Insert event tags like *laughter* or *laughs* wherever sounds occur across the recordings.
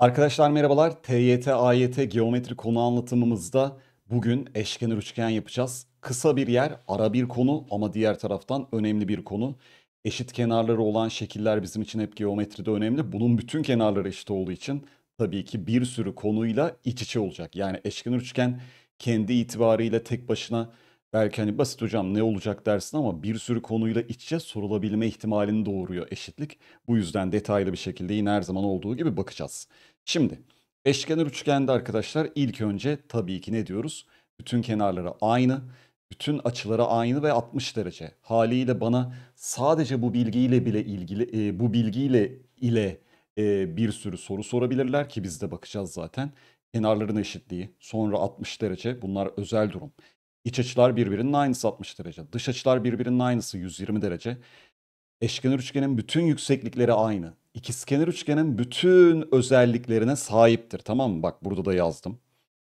Arkadaşlar merhabalar. TYT AYT geometri konu anlatımımızda bugün eşkenar üçgen yapacağız. Kısa bir yer, ara bir konu ama diğer taraftan önemli bir konu. Eşit kenarları olan şekiller bizim için hep geometride önemli. Bunun bütün kenarları eşit olduğu için tabii ki bir sürü konuyla iç içe olacak. Yani eşkenar üçgen kendi itibarıyla tek başına belki hani basit hocam ne olacak dersin ama bir sürü konuyla iç içe sorulabilme ihtimalini doğuruyor eşitlik. Bu yüzden detaylı bir şekilde yine her zaman olduğu gibi bakacağız. Şimdi eşkenar üçgende arkadaşlar ilk önce tabii ki ne diyoruz? Bütün kenarları aynı, bütün açıları aynı ve 60 derece. Haliyle bana sadece bu bilgiyle bile ilgili e, bu bilgiyle ile e, bir sürü soru sorabilirler ki biz de bakacağız zaten. Kenarların eşitliği, sonra 60 derece bunlar özel durum. İç açılar birbirinin aynısı 60 derece. Dış açılar birbirinin aynısı 120 derece. Eşkenar üçgenin bütün yükseklikleri aynı. İkizkenar üçgenin bütün özelliklerine sahiptir. Tamam mı? Bak burada da yazdım.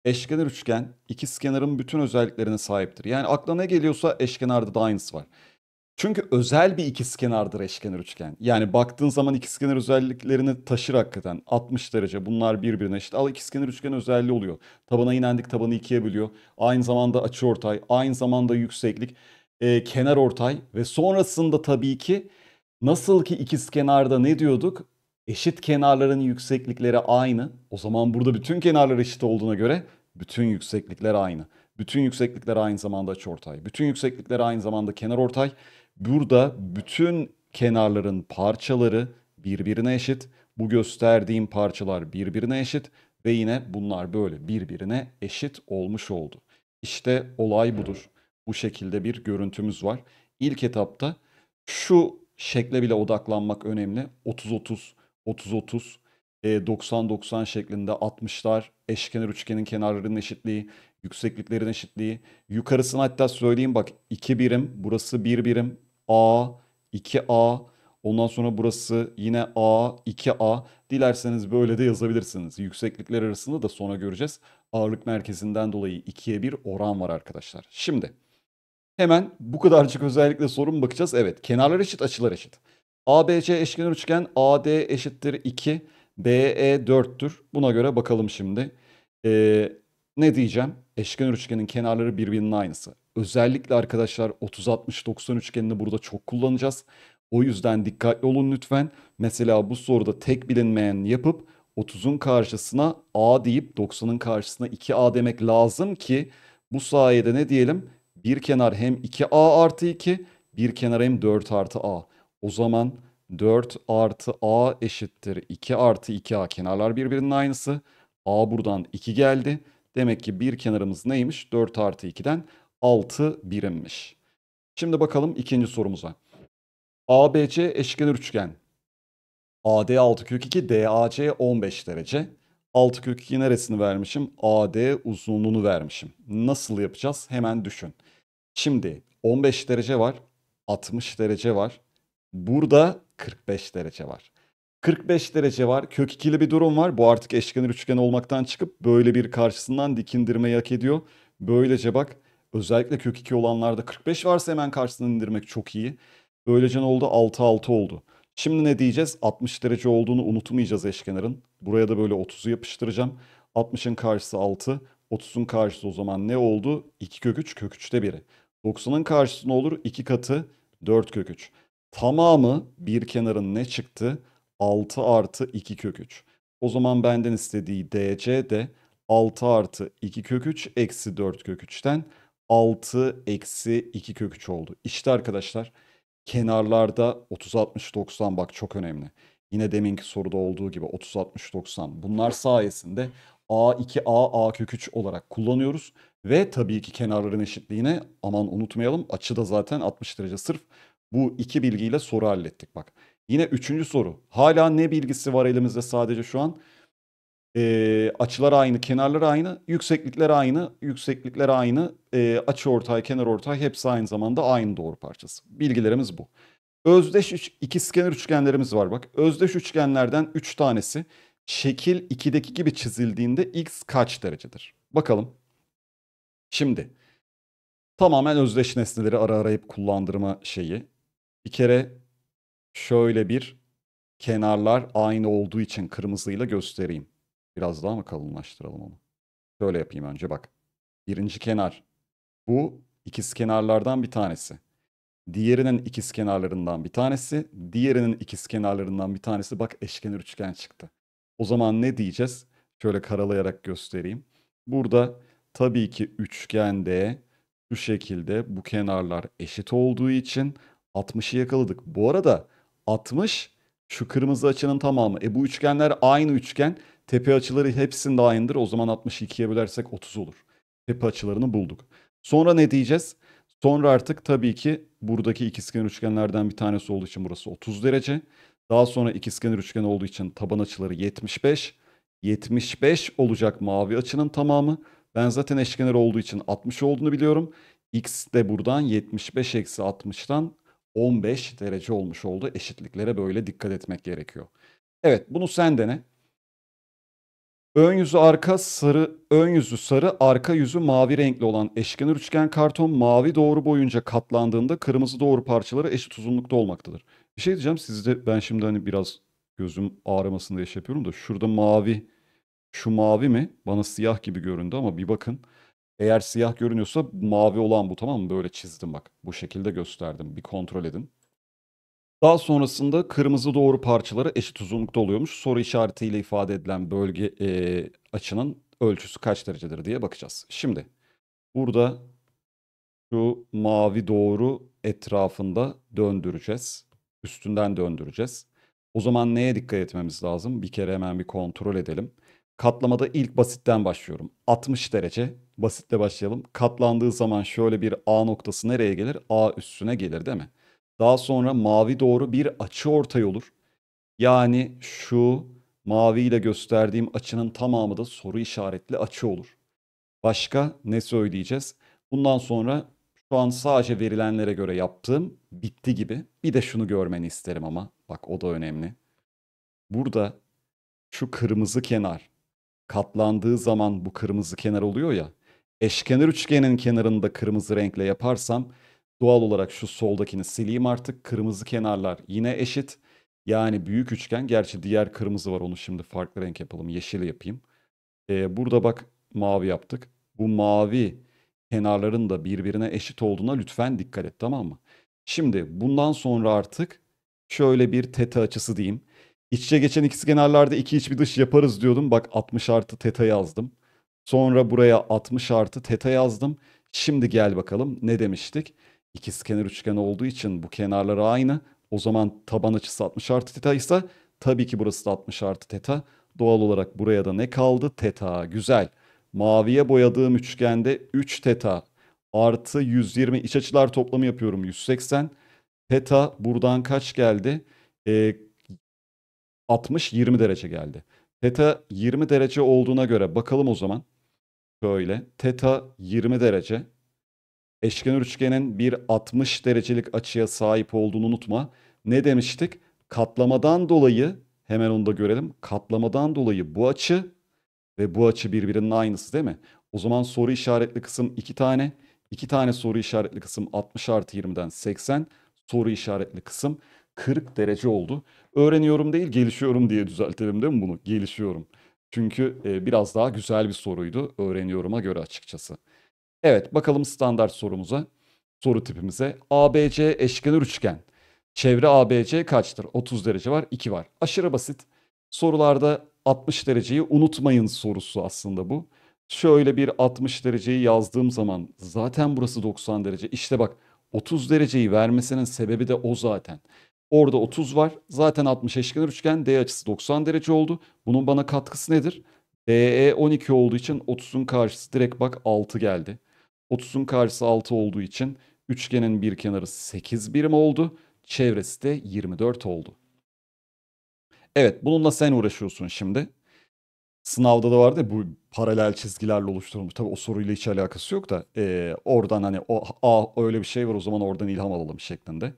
Eşkenar üçgen ikizkenarın bütün özelliklerine sahiptir. Yani aklına ne geliyorsa eşkenarda da aynısı var. Çünkü özel bir ikizkenardır eşkenar üçgen. Yani baktığın zaman ikizkenar özelliklerini taşır hakikaten. 60 derece bunlar birbirine eşit. İşte al ikizkenar üçgen özelliği oluyor. Tabana inendik tabanı ikiye bölüyor. Aynı zamanda açı ortay, aynı zamanda yükseklik e, kenar ortay ve sonrasında tabii ki nasıl ki ikiz kenarda ne diyorduk? Eşit kenarların yükseklikleri aynı. O zaman burada bütün kenarlar eşit olduğuna göre bütün yükseklikler aynı. Bütün yükseklikler aynı zamanda açıortay. Bütün yükseklikler aynı zamanda kenar ortay. Burada bütün kenarların parçaları birbirine eşit. Bu gösterdiğim parçalar birbirine eşit ve yine bunlar böyle birbirine eşit olmuş oldu. İşte olay budur. Bu şekilde bir görüntümüz var. İlk etapta şu şekle bile odaklanmak önemli. 30-30, 30-30, 90-90 şeklinde 60'lar, eşkenar üçgenin kenarlarının eşitliği, yüksekliklerin eşitliği. Yukarısını hatta söyleyeyim bak 2 birim, burası 1 bir birim, A, 2A, ondan sonra burası yine A, 2A. Dilerseniz böyle de yazabilirsiniz. Yükseklikler arasında da sonra göreceğiz. Ağırlık merkezinden dolayı 2'ye 1 oran var arkadaşlar. Şimdi Hemen bu kadarcık özellikle sorun bakacağız. Evet kenarlar eşit açılar eşit. ABC eşkenar üçgen AD eşittir 2. BE 4'tür. Buna göre bakalım şimdi. Ee, ne diyeceğim? Eşkenar üçgenin kenarları birbirinin aynısı. Özellikle arkadaşlar 30-60-90 üçgenini burada çok kullanacağız. O yüzden dikkatli olun lütfen. Mesela bu soruda tek bilinmeyen yapıp 30'un karşısına A deyip 90'ın karşısına 2A demek lazım ki bu sayede ne diyelim? bir kenar hem 2a artı 2 bir kenar hem 4 artı a. O zaman 4 artı a eşittir 2 artı 2a kenarlar birbirinin aynısı. a buradan 2 geldi. Demek ki bir kenarımız neymiş? 4 artı 2'den 6 birimmiş. Şimdi bakalım ikinci sorumuza. ABC eşkenar üçgen. AD 6 kök 2, DAC 15 derece. 6 kök 2 neresini vermişim? AD uzunluğunu vermişim. Nasıl yapacağız? Hemen düşün. Şimdi 15 derece var, 60 derece var. Burada 45 derece var. 45 derece var. Kök ikili bir durum var. Bu artık eşkenar üçgen olmaktan çıkıp böyle bir karşısından dikindirme hak ediyor. Böylece bak özellikle kök 2 olanlarda 45 varsa hemen karşısına indirmek çok iyi. Böylece ne oldu? 6 6 oldu. Şimdi ne diyeceğiz? 60 derece olduğunu unutmayacağız eşkenarın. Buraya da böyle 30'u yapıştıracağım. 60'ın karşısı 6, 30'un karşısı o zaman ne oldu? 2 kök 3, kök 3'te biri. 90'ın karşısına olur? 2 katı 4 kök 3. Tamamı bir kenarın ne çıktı? 6 artı 2 kök 3. O zaman benden istediği dc de 6 artı 2 kök 3 eksi 4 kök 3'ten 6 eksi 2 kök 3 oldu. İşte arkadaşlar kenarlarda 30 60 90 bak çok önemli. Yine deminki soruda olduğu gibi 30 60 90 bunlar sayesinde a2 a a kök 3 olarak kullanıyoruz. Ve tabii ki kenarların eşitliğine aman unutmayalım açı da zaten 60 derece. Sırf bu iki bilgiyle soru hallettik bak. Yine üçüncü soru. Hala ne bilgisi var elimizde sadece şu an? E, açılar aynı, kenarlar aynı, yükseklikler aynı, yükseklikler aynı, e, açı ortay, kenar ortay hepsi aynı zamanda aynı doğru parçası. Bilgilerimiz bu. Özdeş üç, skener üçgenlerimiz var bak. Özdeş üçgenlerden üç tanesi şekil 2'deki gibi çizildiğinde x kaç derecedir? Bakalım. Şimdi tamamen özdeş nesneleri ara arayıp kullandırma şeyi. Bir kere şöyle bir kenarlar aynı olduğu için kırmızıyla göstereyim. Biraz daha mı kalınlaştıralım onu? Şöyle yapayım önce bak. Birinci kenar. Bu ikiz kenarlardan bir tanesi. Diğerinin ikiz kenarlarından bir tanesi. Diğerinin ikiz kenarlarından bir tanesi. Bak eşkenar üçgen çıktı. O zaman ne diyeceğiz? Şöyle karalayarak göstereyim. Burada Tabii ki üçgende şu şekilde bu kenarlar eşit olduğu için 60'ı yakaladık. Bu arada 60 şu kırmızı açının tamamı. E bu üçgenler aynı üçgen. Tepe açıları hepsinde aynıdır. O zaman 60'ı ikiye bölersek 30 olur. Tepe açılarını bulduk. Sonra ne diyeceğiz? Sonra artık tabii ki buradaki ikizkenar üçgenlerden bir tanesi olduğu için burası 30 derece. Daha sonra ikizkenar üçgen olduğu için taban açıları 75. 75 olacak mavi açının tamamı. Ben zaten eşkenar olduğu için 60 olduğunu biliyorum. X de buradan 75 eksi 60'tan 15 derece olmuş oldu. Eşitliklere böyle dikkat etmek gerekiyor. Evet bunu sen dene. Ön yüzü arka sarı, ön yüzü sarı, arka yüzü mavi renkli olan eşkenar üçgen karton mavi doğru boyunca katlandığında kırmızı doğru parçaları eşit uzunlukta olmaktadır. Bir şey diyeceğim sizde ben şimdi hani biraz gözüm ağrımasında iş yapıyorum da şurada mavi şu mavi mi? Bana siyah gibi göründü ama bir bakın. Eğer siyah görünüyorsa mavi olan bu tamam mı? Böyle çizdim bak. Bu şekilde gösterdim. Bir kontrol edin. Daha sonrasında kırmızı doğru parçaları eşit uzunlukta oluyormuş. Soru işaretiyle ifade edilen bölge e, açının ölçüsü kaç derecedir diye bakacağız. Şimdi burada şu mavi doğru etrafında döndüreceğiz. Üstünden döndüreceğiz. O zaman neye dikkat etmemiz lazım? Bir kere hemen bir kontrol edelim. Katlamada ilk basitten başlıyorum. 60 derece basitle başlayalım. Katlandığı zaman şöyle bir A noktası nereye gelir? A üstüne gelir değil mi? Daha sonra mavi doğru bir açı ortay olur. Yani şu maviyle gösterdiğim açının tamamı da soru işaretli açı olur. Başka ne söyleyeceğiz? Bundan sonra şu an sadece verilenlere göre yaptığım bitti gibi. Bir de şunu görmeni isterim ama bak o da önemli. Burada şu kırmızı kenar katlandığı zaman bu kırmızı kenar oluyor ya. Eşkenar üçgenin kenarını da kırmızı renkle yaparsam doğal olarak şu soldakini sileyim artık. Kırmızı kenarlar yine eşit. Yani büyük üçgen gerçi diğer kırmızı var onu şimdi farklı renk yapalım yeşili yapayım. Ee, burada bak mavi yaptık. Bu mavi kenarların da birbirine eşit olduğuna lütfen dikkat et tamam mı? Şimdi bundan sonra artık şöyle bir teta açısı diyeyim. İç içe geçen x kenarlarda 2 iç bir dış yaparız diyordum. Bak 60 artı teta yazdım. Sonra buraya 60 artı teta yazdım. Şimdi gel bakalım ne demiştik? İkisi kenar üçgen olduğu için bu kenarlar aynı. O zaman taban açısı 60 artı teta ise tabii ki burası da 60 artı teta. Doğal olarak buraya da ne kaldı? Teta. Güzel. Maviye boyadığım üçgende 3 teta artı 120 iç açılar toplamı yapıyorum 180. Teta buradan kaç geldi? Ee, 60-20 derece geldi. Teta 20 derece olduğuna göre bakalım o zaman. Böyle teta 20 derece. Eşkenar üçgenin bir 60 derecelik açıya sahip olduğunu unutma. Ne demiştik? Katlamadan dolayı hemen onu da görelim. Katlamadan dolayı bu açı ve bu açı birbirinin aynısı değil mi? O zaman soru işaretli kısım 2 tane. 2 tane soru işaretli kısım 60 artı 20'den 80. Soru işaretli kısım 40 derece oldu. Öğreniyorum değil gelişiyorum diye düzeltelim değil mi bunu? Gelişiyorum. Çünkü e, biraz daha güzel bir soruydu öğreniyorum'a göre açıkçası. Evet bakalım standart sorumuza, soru tipimize. ABC eşkenar üçgen. Çevre ABC kaçtır? 30 derece var, 2 var. Aşırı basit. Sorularda 60 dereceyi unutmayın sorusu aslında bu. Şöyle bir 60 dereceyi yazdığım zaman zaten burası 90 derece. İşte bak 30 dereceyi vermesinin sebebi de o zaten. Orada 30 var. Zaten 60 eşkenar üçgen. D açısı 90 derece oldu. Bunun bana katkısı nedir? DE 12 olduğu için 30'un karşısı direkt bak 6 geldi. 30'un karşısı 6 olduğu için üçgenin bir kenarı 8 birim oldu. Çevresi de 24 oldu. Evet bununla sen uğraşıyorsun şimdi. Sınavda da vardı ya, bu paralel çizgilerle oluşturulmuş. Tabii o soruyla hiç alakası yok da e, oradan hani o, a, öyle bir şey var o zaman oradan ilham alalım şeklinde.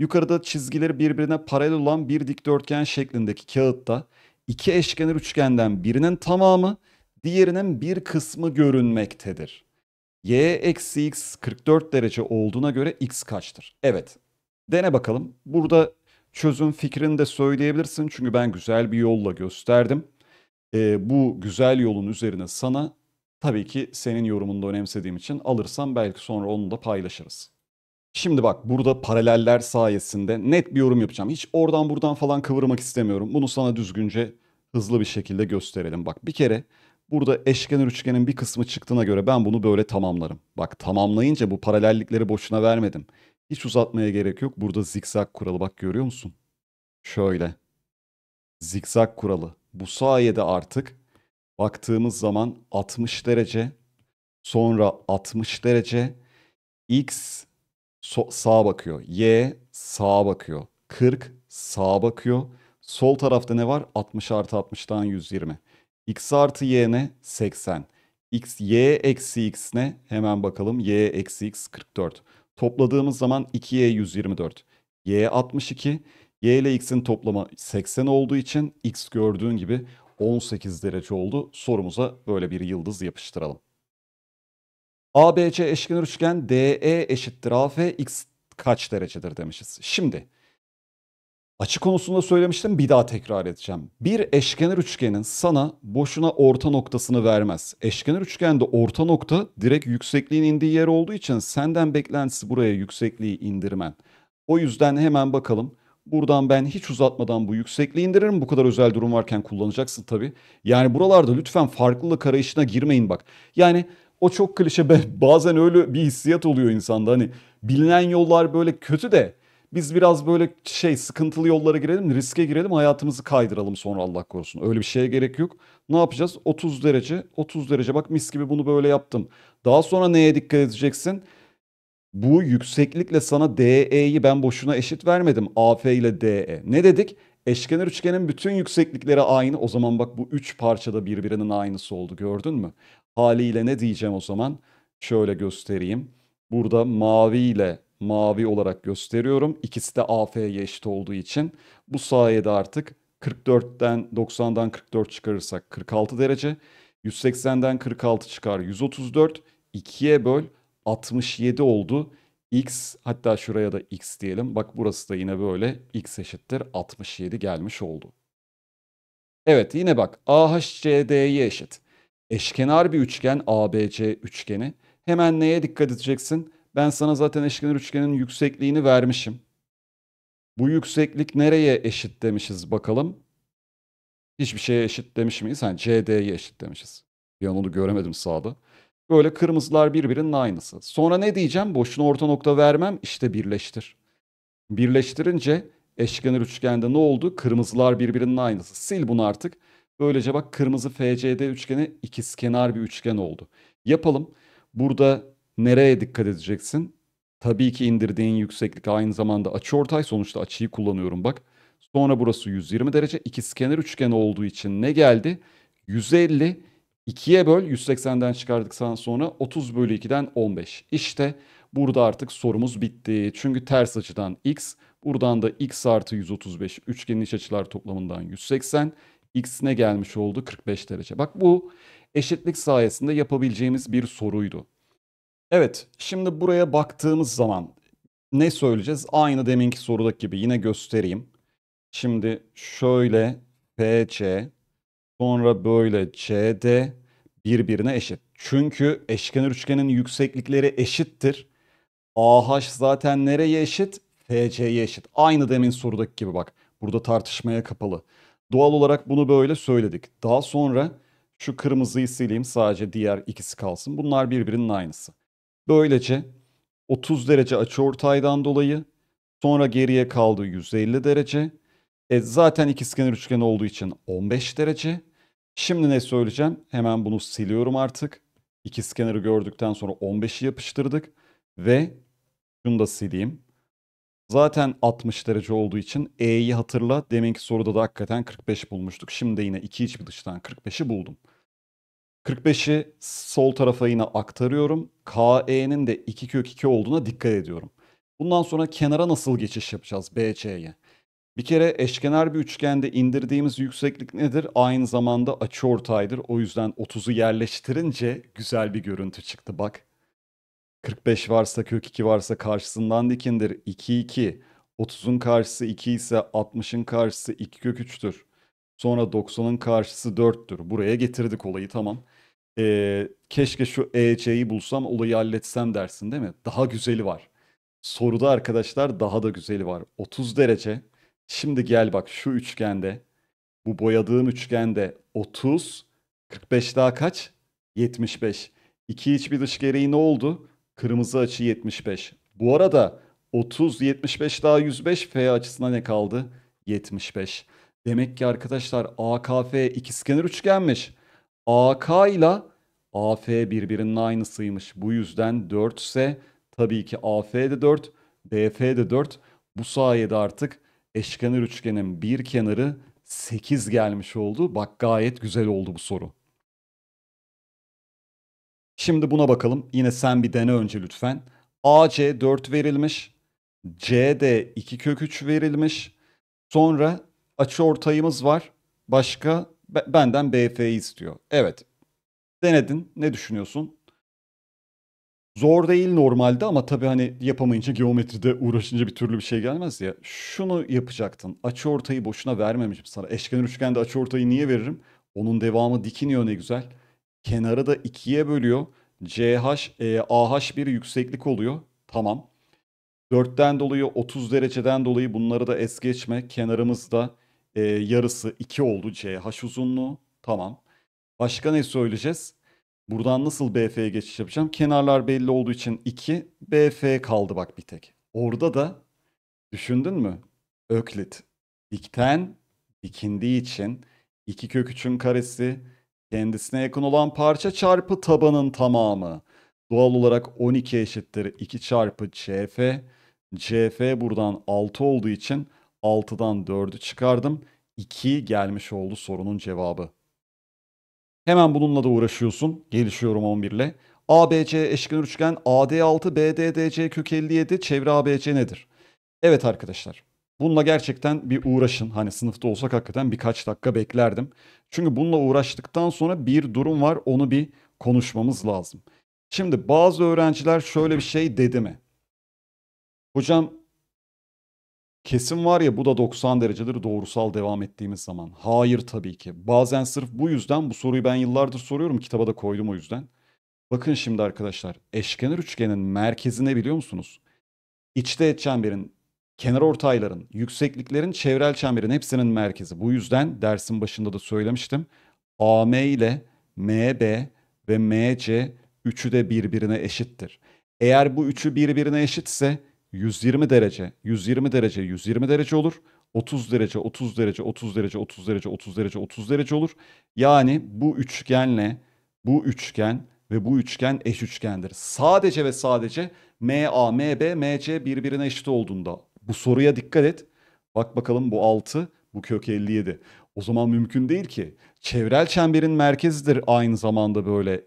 Yukarıda çizgileri birbirine paralel olan bir dikdörtgen şeklindeki kağıtta iki eşkenar üçgenden birinin tamamı diğerinin bir kısmı görünmektedir. Y eksi x 44 derece olduğuna göre x kaçtır? Evet. Dene bakalım. Burada çözüm fikrini de söyleyebilirsin. Çünkü ben güzel bir yolla gösterdim. Ee, bu güzel yolun üzerine sana tabii ki senin yorumunu da önemsediğim için alırsam belki sonra onu da paylaşırız. Şimdi bak burada paraleller sayesinde net bir yorum yapacağım. Hiç oradan buradan falan kıvırmak istemiyorum. Bunu sana düzgünce hızlı bir şekilde gösterelim. Bak bir kere burada eşkenar üçgenin bir kısmı çıktığına göre ben bunu böyle tamamlarım. Bak tamamlayınca bu paralellikleri boşuna vermedim. Hiç uzatmaya gerek yok. Burada zikzak kuralı bak görüyor musun? Şöyle. Zikzak kuralı. Bu sayede artık baktığımız zaman 60 derece sonra 60 derece x so sağa bakıyor. Y sağa bakıyor. 40 sağa bakıyor. Sol tarafta ne var? 60 artı 60'tan 120. X artı Y ne? 80. X, Y eksi X ne? Hemen bakalım. Y eksi X 44. Topladığımız zaman 2Y 124. Y 62. Y ile X'in toplama 80 olduğu için X gördüğün gibi 18 derece oldu. Sorumuza böyle bir yıldız yapıştıralım. ABC eşkenar üçgen DE eşittir AF x kaç derecedir demişiz. Şimdi açı konusunda söylemiştim bir daha tekrar edeceğim. Bir eşkenar üçgenin sana boşuna orta noktasını vermez. Eşkenar üçgende orta nokta direkt yüksekliğin indiği yer olduğu için senden beklentisi buraya yüksekliği indirmen. O yüzden hemen bakalım. Buradan ben hiç uzatmadan bu yüksekliği indiririm. Bu kadar özel durum varken kullanacaksın tabii. Yani buralarda lütfen farklılık arayışına girmeyin bak. Yani o çok klişe *laughs* bazen öyle bir hissiyat oluyor insanda hani bilinen yollar böyle kötü de biz biraz böyle şey sıkıntılı yollara girelim riske girelim hayatımızı kaydıralım sonra Allah korusun. Öyle bir şeye gerek yok. Ne yapacağız? 30 derece 30 derece bak mis gibi bunu böyle yaptım. Daha sonra neye dikkat edeceksin? Bu yükseklikle sana DE'yi ben boşuna eşit vermedim. AF ile DE. Ne dedik? Eşkenar üçgenin bütün yükseklikleri aynı. O zaman bak bu üç parçada birbirinin aynısı oldu gördün mü? Haliyle ne diyeceğim o zaman? Şöyle göstereyim. Burada mavi ile mavi olarak gösteriyorum. İkisi de AF'ye eşit olduğu için. Bu sayede artık 44'ten 90'dan 44 çıkarırsak 46 derece. 180'den 46 çıkar 134. 2'ye böl 67 oldu. X hatta şuraya da X diyelim. Bak burası da yine böyle X eşittir 67 gelmiş oldu. Evet yine bak AHCD'ye eşit eşkenar bir üçgen ABC üçgeni. Hemen neye dikkat edeceksin? Ben sana zaten eşkenar üçgenin yüksekliğini vermişim. Bu yükseklik nereye eşit demişiz bakalım. Hiçbir şeye eşit demiş miyiz? Yani CD'ye eşit demişiz. Bir an onu göremedim sağda. Böyle kırmızılar birbirinin aynısı. Sonra ne diyeceğim? Boşuna orta nokta vermem. İşte birleştir. Birleştirince eşkenar üçgende ne oldu? Kırmızılar birbirinin aynısı. Sil bunu artık. Böylece bak kırmızı FCD üçgeni ikizkenar bir üçgen oldu. Yapalım. Burada nereye dikkat edeceksin? Tabii ki indirdiğin yükseklik aynı zamanda açıortay. Sonuçta açıyı kullanıyorum bak. Sonra burası 120 derece. İkizkenar üçgen olduğu için ne geldi? 150 2'ye böl 180'den çıkardıktan sonra 30 bölü 2'den 15. İşte burada artık sorumuz bitti. Çünkü ters açıdan x, buradan da x artı 135 üçgenin iç açılar toplamından 180 x'ine gelmiş oldu 45 derece. Bak bu eşitlik sayesinde yapabileceğimiz bir soruydu. Evet şimdi buraya baktığımız zaman ne söyleyeceğiz? Aynı deminki sorudaki gibi yine göstereyim. Şimdi şöyle PC sonra böyle CD birbirine eşit. Çünkü eşkenar üçgenin yükseklikleri eşittir. AH zaten nereye eşit? FC'ye eşit. Aynı demin sorudaki gibi bak. Burada tartışmaya kapalı. Doğal olarak bunu böyle söyledik. Daha sonra şu kırmızıyı sileyim sadece diğer ikisi kalsın. Bunlar birbirinin aynısı. Böylece 30 derece açıortaydan dolayı sonra geriye kaldı 150 derece. E zaten ikizkenar üçgen olduğu için 15 derece. Şimdi ne söyleyeceğim? Hemen bunu siliyorum artık. İkizkenarı gördükten sonra 15'i yapıştırdık ve şunu da sileyim. Zaten 60 derece olduğu için E'yi hatırla. Deminki soruda da hakikaten 45 bulmuştuk. Şimdi yine iki iç bir dıştan 45'i buldum. 45'i sol tarafa yine aktarıyorum. KE'nin de 2 kök 2 olduğuna dikkat ediyorum. Bundan sonra kenara nasıl geçiş yapacağız BC'ye? Bir kere eşkenar bir üçgende indirdiğimiz yükseklik nedir? Aynı zamanda açı ortaydır. O yüzden 30'u yerleştirince güzel bir görüntü çıktı bak. 45 varsa kök 2 varsa karşısından dikindir. 2 2. 30'un karşısı 2 ise 60'ın karşısı 2 kök 3'tür. Sonra 90'ın karşısı 4'tür. Buraya getirdik olayı tamam. Ee, keşke şu EC'yi bulsam olayı halletsem dersin değil mi? Daha güzeli var. Soruda arkadaşlar daha da güzeli var. 30 derece. Şimdi gel bak şu üçgende. Bu boyadığım üçgende 30. 45 daha kaç? 75. İki iç bir dış gereği ne oldu? Kırmızı açı 75. Bu arada 30, 75 daha 105 F açısına ne kaldı? 75. Demek ki arkadaşlar AKF ikizkenar üçgenmiş. AK ile AF birbirinin aynısıymış. Bu yüzden 4 ise tabii ki AF de 4, DF de 4. Bu sayede artık eşkenar üçgenin bir kenarı 8 gelmiş oldu. Bak gayet güzel oldu bu soru. Şimdi buna bakalım. Yine sen bir dene önce lütfen. AC 4 verilmiş. CD 2 kök 3 verilmiş. Sonra açı ortayımız var. Başka benden BF'yi istiyor. Evet. Denedin. Ne düşünüyorsun? Zor değil normalde ama tabii hani yapamayınca geometride uğraşınca bir türlü bir şey gelmez ya. Şunu yapacaktın. Açı ortayı boşuna vermemişim sana. Eşkenar üçgende açı ortayı niye veririm? Onun devamı dikiniyor ne güzel. Kenarı da ikiye bölüyor. CH, e, AH bir yükseklik oluyor. Tamam. 4'ten dolayı 30 dereceden dolayı bunları da es geçme. Kenarımızda e, yarısı 2 oldu CH uzunluğu. Tamam. Başka ne söyleyeceğiz? Buradan nasıl BF'ye geçiş yapacağım? Kenarlar belli olduğu için 2 BF kaldı bak bir tek. Orada da düşündün mü? Öklit. Dikten dikindiği için 2 kök 3'ün karesi Kendisine yakın olan parça çarpı tabanın tamamı. Doğal olarak 12 eşittir 2 çarpı CF. CF buradan 6 olduğu için 6'dan 4'ü çıkardım. 2 gelmiş oldu sorunun cevabı. Hemen bununla da uğraşıyorsun. Gelişiyorum 11 ile. ABC eşkenar üçgen AD6 BDDC kök 57 çevre ABC nedir? Evet arkadaşlar Bununla gerçekten bir uğraşın. Hani sınıfta olsak hakikaten birkaç dakika beklerdim. Çünkü bununla uğraştıktan sonra bir durum var. Onu bir konuşmamız lazım. Şimdi bazı öğrenciler şöyle bir şey dedi mi? Hocam kesin var ya bu da 90 dereceleri doğrusal devam ettiğimiz zaman. Hayır tabii ki. Bazen sırf bu yüzden bu soruyu ben yıllardır soruyorum. Kitaba da koydum o yüzden. Bakın şimdi arkadaşlar eşkenar üçgenin merkezi ne biliyor musunuz? İçte çemberin kenar ortayların, yüksekliklerin çevrel çemberin hepsinin merkezi. Bu yüzden dersin başında da söylemiştim. AM ile MB ve MC üçü de birbirine eşittir. Eğer bu üçü birbirine eşitse 120 derece, 120 derece, 120 derece olur. 30 derece, 30 derece, 30 derece, 30 derece, 30 derece, 30 derece olur. Yani bu üçgenle bu üçgen ve bu üçgen eş üçgendir. Sadece ve sadece MA, MB, MC birbirine eşit olduğunda bu soruya dikkat et. Bak bakalım bu 6, bu kök 57. O zaman mümkün değil ki. Çevrel çemberin merkezidir aynı zamanda böyle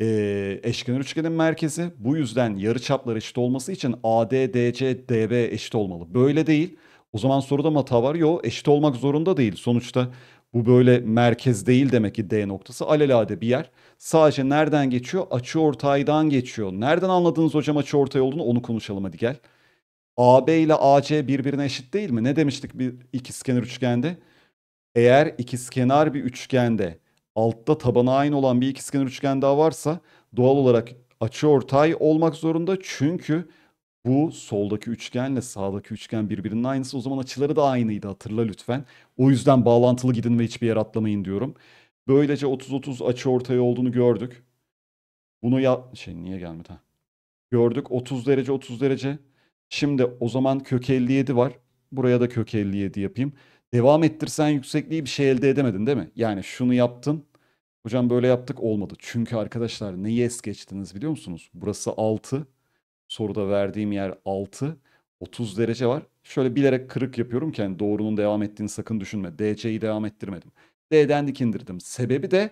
e, eşkenar üçgenin merkezi. Bu yüzden yarıçaplar eşit olması için AD, DC, DB eşit olmalı. Böyle değil. O zaman soruda mı hata var? Yok eşit olmak zorunda değil. Sonuçta bu böyle merkez değil demek ki D noktası alelade bir yer. Sadece nereden geçiyor? Açı ortaydan geçiyor. Nereden anladınız hocam açı ortay olduğunu onu konuşalım hadi gel. AB ile AC birbirine eşit değil mi? Ne demiştik bir ikizkenar üçgende? Eğer ikizkenar bir üçgende altta tabana aynı olan bir ikizkenar üçgen daha varsa doğal olarak açıortay olmak zorunda. Çünkü bu soldaki üçgenle sağdaki üçgen birbirinin aynısı. O zaman açıları da aynıydı hatırla lütfen. O yüzden bağlantılı gidin ve hiçbir yer atlamayın diyorum. Böylece 30-30 açı ortaya olduğunu gördük. Bunu ya şey niye gelmedi ha? Gördük 30 derece 30 derece Şimdi o zaman kök 57 var. Buraya da kök 57 yapayım. Devam ettirsen yüksekliği bir şey elde edemedin değil mi? Yani şunu yaptın. Hocam böyle yaptık olmadı. Çünkü arkadaşlar neyi es geçtiniz biliyor musunuz? Burası 6. Soruda verdiğim yer 6. 30 derece var. Şöyle bilerek kırık yapıyorum ki yani doğrunun devam ettiğini sakın düşünme. DC'yi devam ettirmedim. D'den dik indirdim. Sebebi de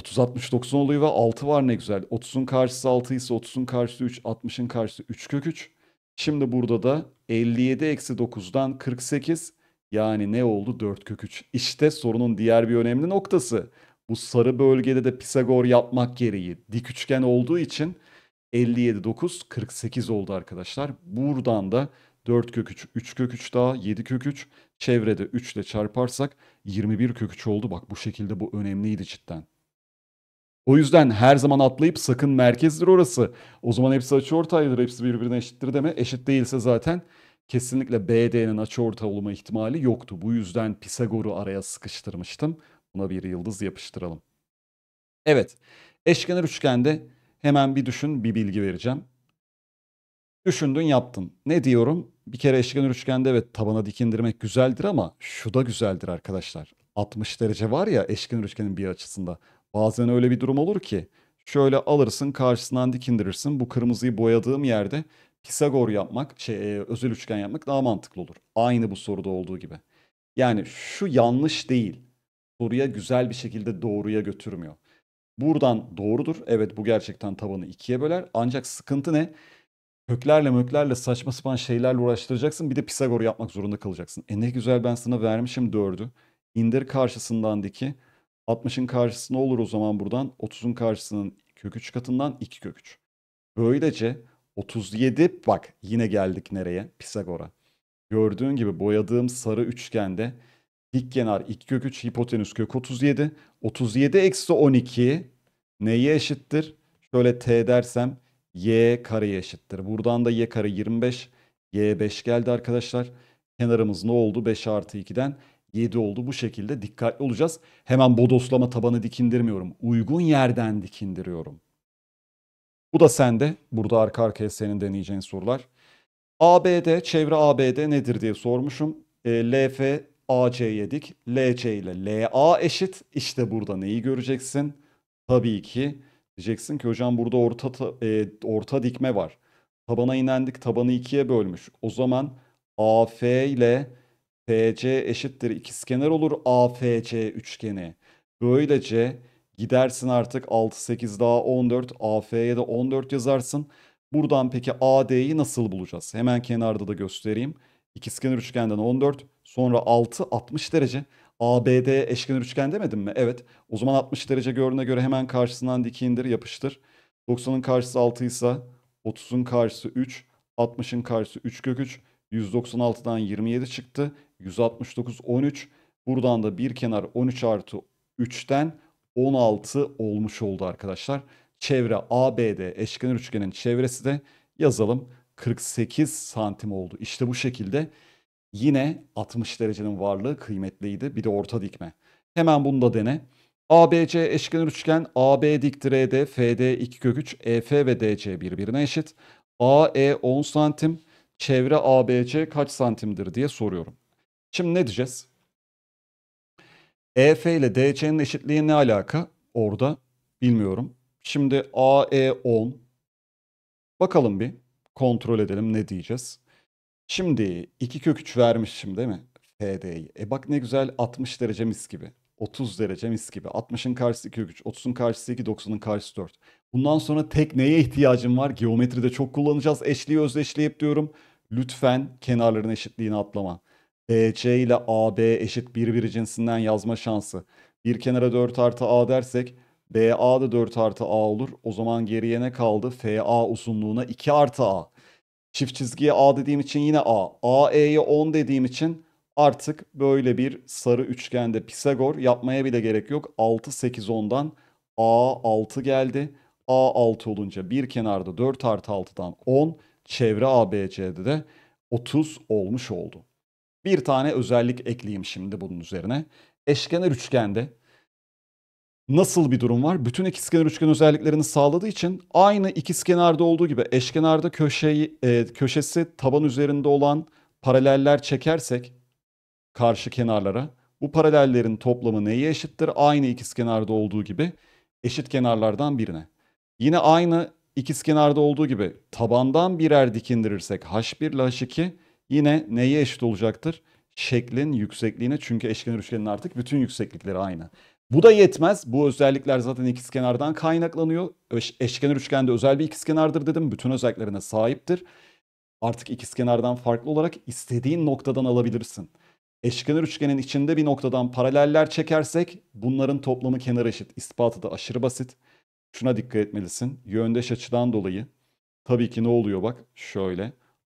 30-60-90 oluyor ve 6 var ne güzel. 30'un karşısı 6 ise 30'un karşısı 3, 60'ın karşısı 3 kök 3. Şimdi burada da 57 eksi 9'dan 48 yani ne oldu 4 kök 3. İşte sorunun diğer bir önemli noktası. Bu sarı bölgede de Pisagor yapmak gereği dik üçgen olduğu için 57 9 48 oldu arkadaşlar. Buradan da 4 kök 3, 3 kök 3 daha 7 kök 3 çevrede 3 ile çarparsak 21 kök 3 oldu. Bak bu şekilde bu önemliydi cidden. O yüzden her zaman atlayıp sakın merkezdir orası. O zaman hepsi açı ortaydır, hepsi birbirine eşittir deme. Eşit değilse zaten kesinlikle BD'nin açı orta olma ihtimali yoktu. Bu yüzden Pisagor'u araya sıkıştırmıştım. Buna bir yıldız yapıştıralım. Evet, eşkenar üçgende hemen bir düşün, bir bilgi vereceğim. Düşündün yaptın. Ne diyorum? Bir kere eşkenar üçgende evet tabana dikindirmek güzeldir ama şu da güzeldir arkadaşlar. 60 derece var ya eşkenar üçgenin bir açısında. Bazen öyle bir durum olur ki şöyle alırsın karşısından dikindirirsin. Bu kırmızıyı boyadığım yerde Pisagor yapmak, şey, e, özel üçgen yapmak daha mantıklı olur. Aynı bu soruda olduğu gibi. Yani şu yanlış değil. Soruya güzel bir şekilde doğruya götürmüyor. Buradan doğrudur. Evet bu gerçekten tabanı ikiye böler. Ancak sıkıntı ne? Köklerle möklerle saçma sapan şeylerle uğraştıracaksın. Bir de Pisagor yapmak zorunda kalacaksın. E ne güzel ben sana vermişim dördü. İndir karşısından diki. 60'ın karşısı ne olur o zaman buradan? 30'un karşısının kök 3 katından 2 kök 3. Böylece 37 bak yine geldik nereye? Pisagor'a. Gördüğün gibi boyadığım sarı üçgende dik kenar 2 kök 3 hipotenüs kök 37. 37 eksi 12 neye eşittir? Şöyle t dersem y kareye eşittir. Buradan da y kare 25. Y 5 geldi arkadaşlar. Kenarımız ne oldu? 5 artı 2'den 7 oldu. Bu şekilde dikkatli olacağız. Hemen bodoslama tabanı dikindirmiyorum. Uygun yerden dikindiriyorum. Bu da sende. Burada arka arkaya senin deneyeceğin sorular. ABD, çevre ABD nedir diye sormuşum. E, LF, AC yedik. LC ile LA eşit. İşte burada neyi göreceksin? Tabii ki diyeceksin ki hocam burada orta e, orta dikme var. Tabana inendik, tabanı ikiye bölmüş. O zaman AF ile FC eşittir ikizkenar olur AFC üçgeni. Böylece gidersin artık 6 8 daha 14 AF'ye de 14 yazarsın. Buradan peki AD'yi nasıl bulacağız? Hemen kenarda da göstereyim. İkizkenar üçgenden 14 sonra 6 60 derece. ABD eşkenar üçgen demedim mi? Evet. O zaman 60 derece görüne göre hemen karşısından dik indir yapıştır. 90'ın karşısı 6 ise 30'un karşısı 3, 60'ın karşısı 3 kök 3, 196'dan 27 çıktı. 169 13. Buradan da bir kenar 13 artı 3'ten 16 olmuş oldu arkadaşlar. Çevre ABD eşkenar üçgenin çevresi de yazalım 48 santim oldu. İşte bu şekilde yine 60 derecenin varlığı kıymetliydi. Bir de orta dikme. Hemen bunu da dene. ABC eşkenar üçgen AB diktir ED, FD 2 kök 3, EF ve DC birbirine eşit. AE 10 santim, çevre ABC kaç santimdir diye soruyorum. Şimdi ne diyeceğiz? EF ile DC'nin eşitliği ne alaka orada? Bilmiyorum. Şimdi AE 10. Bakalım bir kontrol edelim ne diyeceğiz. Şimdi 2 kök 3 vermişim değil mi? FD'yi. E bak ne güzel 60 derece mis gibi. 30 derece mis gibi. 60'ın karşısı 2 kök 3. 30'un karşısı 2. 90'ın karşısı 4. Bundan sonra tek neye ihtiyacım var? Geometride çok kullanacağız. Eşliği özdeşleyip diyorum. Lütfen kenarların eşitliğini atlama. BC e, ile AB eşit birbiri cinsinden yazma şansı. Bir kenara 4 artı A dersek BA da 4 artı A olur. O zaman geriye ne kaldı? FA uzunluğuna 2 artı A. Çift çizgiye A dediğim için yine A. AE'ye 10 dediğim için artık böyle bir sarı üçgende Pisagor yapmaya bile gerek yok. 6, 8, 10'dan A 6 geldi. A 6 olunca bir kenarda 4 artı 6'dan 10 çevre ABC'de de 30 olmuş oldu. Bir tane özellik ekleyeyim şimdi bunun üzerine. Eşkenar üçgende nasıl bir durum var? Bütün ikizkenar üçgen özelliklerini sağladığı için aynı ikizkenarda olduğu gibi eşkenarda köşeyi e, köşesi taban üzerinde olan paraleller çekersek karşı kenarlara bu paralellerin toplamı neye eşittir? Aynı ikizkenarda olduğu gibi eşit kenarlardan birine. Yine aynı ikizkenarda olduğu gibi tabandan birer dikindirirsek h1 ile h2 Yine neye eşit olacaktır? Şeklin yüksekliğine çünkü eşkenar üçgenin artık bütün yükseklikleri aynı. Bu da yetmez. Bu özellikler zaten ikizkenardan kaynaklanıyor. Eş, eşkenar üçgen de özel bir ikizkenardır dedim. Bütün özelliklerine sahiptir. Artık ikizkenardan farklı olarak istediğin noktadan alabilirsin. Eşkenar üçgenin içinde bir noktadan paraleller çekersek bunların toplamı kenar eşit. İspatı da aşırı basit. Şuna dikkat etmelisin. Yöndeş açıdan dolayı tabii ki ne oluyor bak şöyle.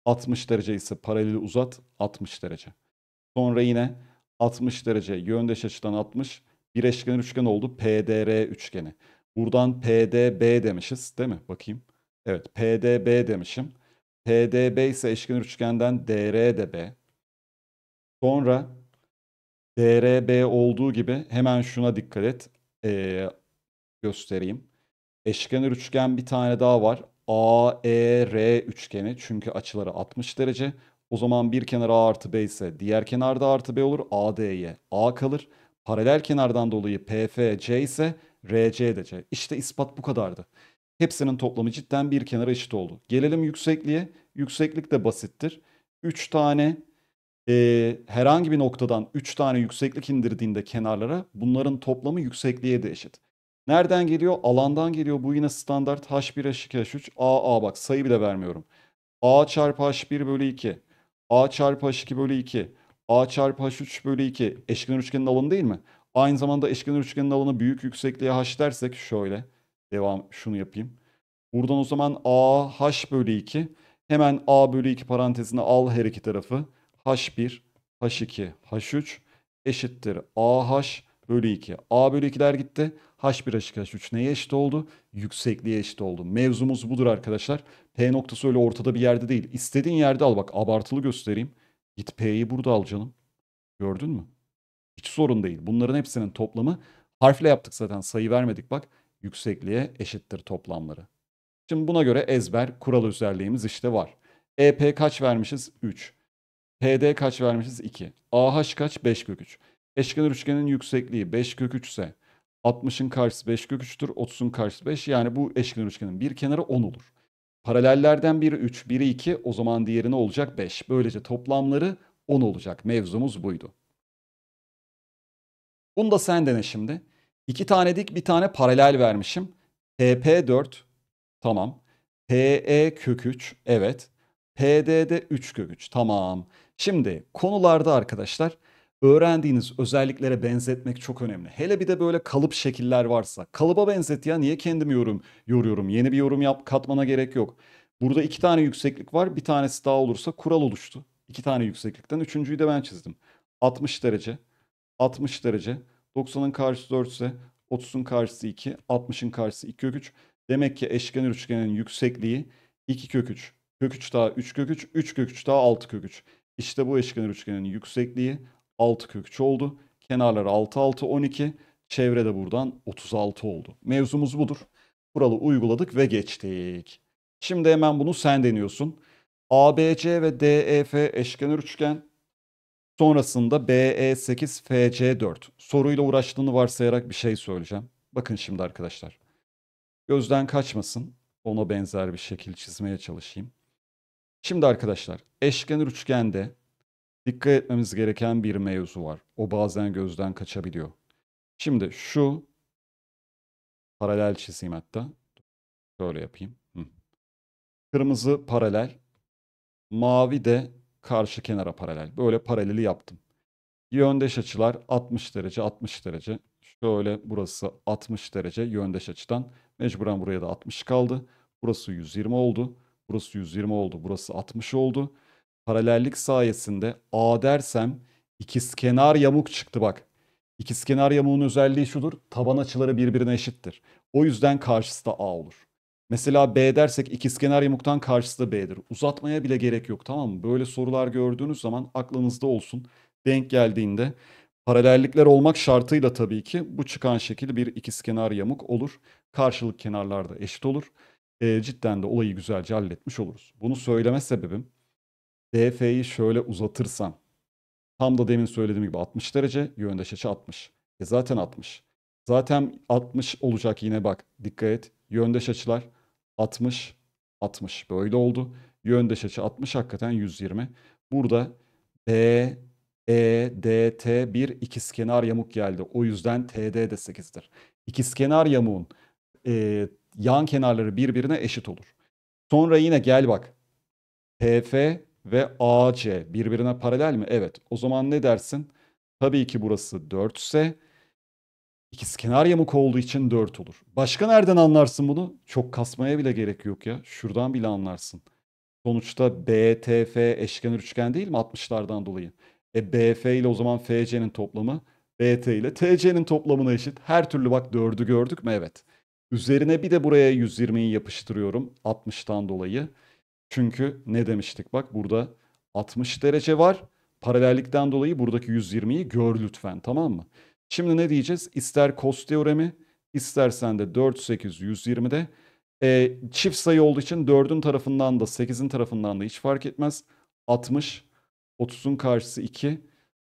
60 derece ise paraleli uzat 60 derece. Sonra yine 60 derece yöndeş açıdan 60 bir eşkenar üçgen oldu PDR üçgeni. Buradan PDB demişiz değil mi? Bakayım. Evet PDB demişim. PDB ise eşkenar üçgenden DR de B. Sonra DRB olduğu gibi hemen şuna dikkat et. Ee, göstereyim. Eşkenar üçgen bir tane daha var. AER üçgeni çünkü açıları 60 derece. O zaman bir kenar A artı B ise diğer kenarda artı B olur. AD'ye A kalır. Paralel kenardan dolayı PFC ise RC de C. İşte ispat bu kadardı. Hepsinin toplamı cidden bir kenara eşit oldu. Gelelim yüksekliğe. Yükseklik de basittir. 3 tane e, herhangi bir noktadan 3 tane yükseklik indirdiğinde kenarlara bunların toplamı yüksekliğe de eşit. Nereden geliyor? Alandan geliyor. Bu yine standart H1, H2, H3. A, A bak sayı bile vermiyorum. A çarpı H1 bölü 2. A çarpı H2 bölü 2. A çarpı H3 bölü 2. Eşkenar üçgenin alanı değil mi? Aynı zamanda eşkenar üçgenin alanı büyük yüksekliğe H dersek şöyle. Devam şunu yapayım. Buradan o zaman A H bölü 2. Hemen A bölü 2 parantezine al her iki tarafı. H1, H2, H3 eşittir A H bölü 2. A bölü 2'ler gitti. H1 açık H3 neye eşit oldu? Yüksekliğe eşit oldu. Mevzumuz budur arkadaşlar. P noktası öyle ortada bir yerde değil. İstediğin yerde al bak abartılı göstereyim. Git P'yi burada al canım. Gördün mü? Hiç sorun değil. Bunların hepsinin toplamı harfle yaptık zaten sayı vermedik bak. Yüksekliğe eşittir toplamları. Şimdi buna göre ezber kural özelliğimiz işte var. EP kaç vermişiz? 3. PD kaç vermişiz? 2. AH kaç? 5 kök 3. Eşkenar üçgenin yüksekliği 5 kök 3 ise 60'ın karşısı 5 kök 3'tür. 30'un karşısı 5. Yani bu eşkenar üçgenin bir kenarı 10 olur. Paralellerden biri 3, biri 2. O zaman diğerine olacak 5. Böylece toplamları 10 olacak. Mevzumuz buydu. Bunu da sen dene şimdi. İki tane dik bir tane paralel vermişim. TP4 tamam. PE kök 3 evet. PD'de 3 kök 3 tamam. Şimdi konularda arkadaşlar öğrendiğiniz özelliklere benzetmek çok önemli. Hele bir de böyle kalıp şekiller varsa. Kalıba benzet ya niye kendimi yorum yoruyorum? Yeni bir yorum yap katmana gerek yok. Burada iki tane yükseklik var. Bir tanesi daha olursa kural oluştu. İki tane yükseklikten. Üçüncüyü de ben çizdim. 60 derece, 60 derece, 90'ın karşısı 4 ise 30'un karşısı 2, 60'ın karşısı 2 kök 3. Demek ki eşkenar üçgenin yüksekliği 2 kök 3. Kök 3 daha 3 kök 3, 3 kök 3 daha 6 kök 3. İşte bu eşkenar üçgenin yüksekliği 6 kök 3 oldu. Kenarları 6 6 12. Çevre de buradan 36 oldu. Mevzumuz budur. Kuralı uyguladık ve geçtik. Şimdi hemen bunu sen deniyorsun. ABC ve DEF eşkenar üçgen. Sonrasında BE8 FC4. Soruyla uğraştığını varsayarak bir şey söyleyeceğim. Bakın şimdi arkadaşlar. Gözden kaçmasın. Ona benzer bir şekil çizmeye çalışayım. Şimdi arkadaşlar eşkenar üçgende dikkat etmemiz gereken bir mevzu var. O bazen gözden kaçabiliyor. Şimdi şu paralel çizeyim hatta. Şöyle yapayım. Hı. Kırmızı paralel, mavi de karşı kenara paralel. Böyle paraleli yaptım. Yöndeş açılar 60 derece, 60 derece. Şöyle burası 60 derece yöndeş açıdan. Mecburen buraya da 60 kaldı. Burası 120 oldu. Burası 120 oldu. Burası 60 oldu paralellik sayesinde A dersem ikizkenar yamuk çıktı bak. İkizkenar yamuğun özelliği şudur. Taban açıları birbirine eşittir. O yüzden karşısı da A olur. Mesela B dersek ikizkenar yamuktan karşısı da B'dir. Uzatmaya bile gerek yok tamam mı? Böyle sorular gördüğünüz zaman aklınızda olsun. Denk geldiğinde paralellikler olmak şartıyla tabii ki bu çıkan şekil bir ikizkenar yamuk olur. Karşılık kenarlarda eşit olur. E, cidden de olayı güzelce halletmiş oluruz. Bunu söyleme sebebim DF'yi şöyle uzatırsam tam da demin söylediğim gibi 60 derece yöndeş açı 60. E zaten 60. Zaten 60 olacak yine bak dikkat et. Yöndeş açılar 60 60 böyle oldu. Yöndeş açı 60 hakikaten 120. Burada B, E, D, T bir ikizkenar yamuk geldi. O yüzden TD de 8'dir. İkizkenar yamuğun e, yan kenarları birbirine eşit olur. Sonra yine gel bak. TF ve AC birbirine paralel mi? Evet. O zaman ne dersin? Tabii ki burası 4 ise ikizkenar yamuk olduğu için 4 olur. Başka nereden anlarsın bunu? Çok kasmaya bile gerek yok ya. Şuradan bile anlarsın. Sonuçta BTF eşkenar üçgen değil mi 60'lardan dolayı? E BF ile o zaman FC'nin toplamı BT ile TC'nin toplamına eşit. Her türlü bak 4'ü gördük mü? Evet. Üzerine bir de buraya 120'yi yapıştırıyorum 60'tan dolayı. Çünkü ne demiştik bak burada 60 derece var. Paralellikten dolayı buradaki 120'yi gör lütfen tamam mı? Şimdi ne diyeceğiz? İster cos teoremi istersen de 4, 8, 120'de e, çift sayı olduğu için 4'ün tarafından da 8'in tarafından da hiç fark etmez. 60, 30'un karşısı 2,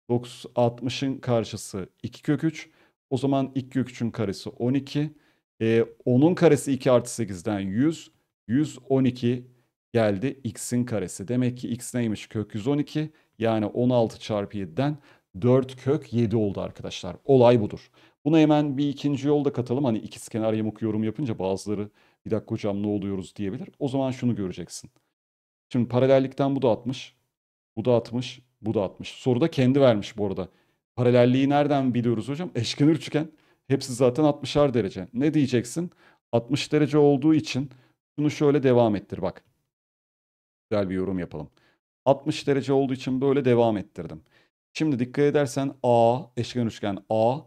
9, 60'ın karşısı 2 kök 3. O zaman 2 kök 3'ün karesi 12. E, 10'un karesi 2 artı 8'den 100. 112 geldi x'in karesi. Demek ki x neymiş? Kök 112 yani 16 çarpı 7'den 4 kök 7 oldu arkadaşlar. Olay budur. Buna hemen bir ikinci yolda katalım. Hani ikizkenar yamuk yorum yapınca bazıları bir dakika hocam ne oluyoruz diyebilir. O zaman şunu göreceksin. Şimdi paralellikten bu da atmış. Bu da atmış. Bu da atmış. Soruda kendi vermiş bu arada. Paralelliği nereden biliyoruz hocam? Eşkenar üçgen. Hepsi zaten 60'ar derece. Ne diyeceksin? 60 derece olduğu için şunu şöyle devam ettir bak güzel bir yorum yapalım. 60 derece olduğu için böyle devam ettirdim. Şimdi dikkat edersen A eşkenar üçgen A